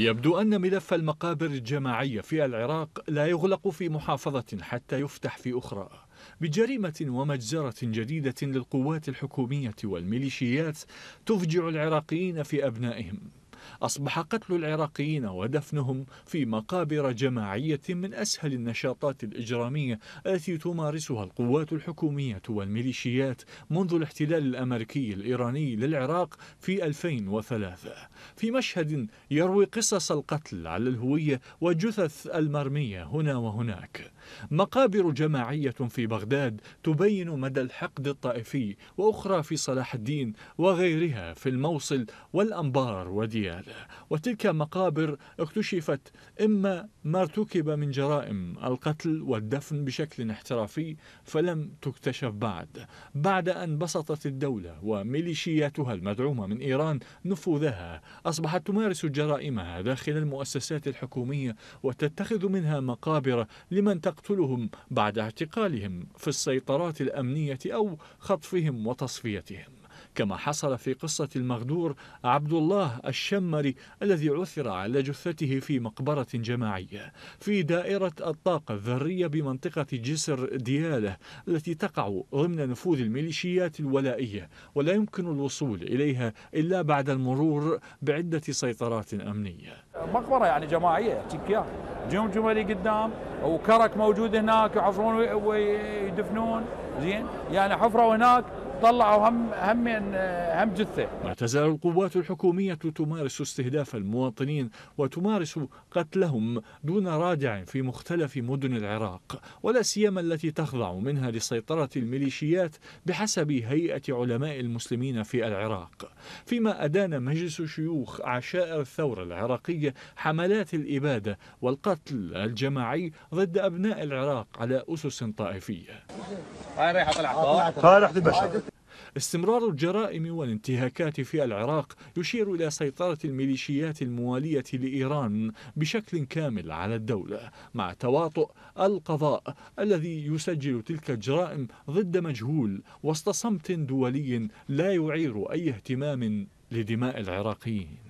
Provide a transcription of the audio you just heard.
يبدو أن ملف المقابر الجماعية في العراق لا يغلق في محافظة حتى يفتح في أخرى بجريمة ومجزرة جديدة للقوات الحكومية والميليشيات تفجع العراقيين في أبنائهم أصبح قتل العراقيين ودفنهم في مقابر جماعية من أسهل النشاطات الإجرامية التي تمارسها القوات الحكومية والميليشيات منذ الاحتلال الأمريكي الإيراني للعراق في 2003 في مشهد يروي قصص القتل على الهوية والجثث المرمية هنا وهناك مقابر جماعية في بغداد تبين مدى الحقد الطائفي وأخرى في صلاح الدين وغيرها في الموصل والأنبار وديار الجهل وتلك مقابر اكتشفت إما ما ارتكب من جرائم القتل والدفن بشكل احترافي فلم تكتشف بعد بعد أن بسطت الدولة وميليشياتها المدعومة من إيران نفوذها أصبحت تمارس جرائمها داخل المؤسسات الحكومية وتتخذ منها مقابر لمن تقتلهم بعد اعتقالهم في السيطرات الأمنية أو خطفهم وتصفيتهم كما حصل في قصة المغدور عبد الله الشمري الذي عثر على جثته في مقبرة جماعية في دائرة الطاقة الذرية بمنطقة جسر ديالة التي تقع ضمن نفوذ الميليشيات الولائية ولا يمكن الوصول إليها إلا بعد المرور بعدة سيطرات أمنية مقبرة يعني جماعية تكيا جم جملي قدام وكرك موجود هناك يحفرون ويدفنون زين يعني حفرة هناك طلعوا هم هم هم جثه لا تزال القوات الحكوميه تمارس استهداف المواطنين وتمارس قتلهم دون رادع في مختلف مدن العراق ولا سيما التي تخضع منها لسيطره الميليشيات بحسب هيئه علماء المسلمين في العراق فيما ادان مجلس شيوخ عشائر الثوره العراقيه حملات الاباده والقتل الجماعي ضد ابناء العراق على اسس طائفيه هاي رايحه طلعت هاي رحت البشر استمرار الجرائم والانتهاكات في العراق يشير إلى سيطرة الميليشيات الموالية لإيران بشكل كامل على الدولة مع تواطؤ القضاء الذي يسجل تلك الجرائم ضد مجهول وسط صمت دولي لا يعير أي اهتمام لدماء العراقيين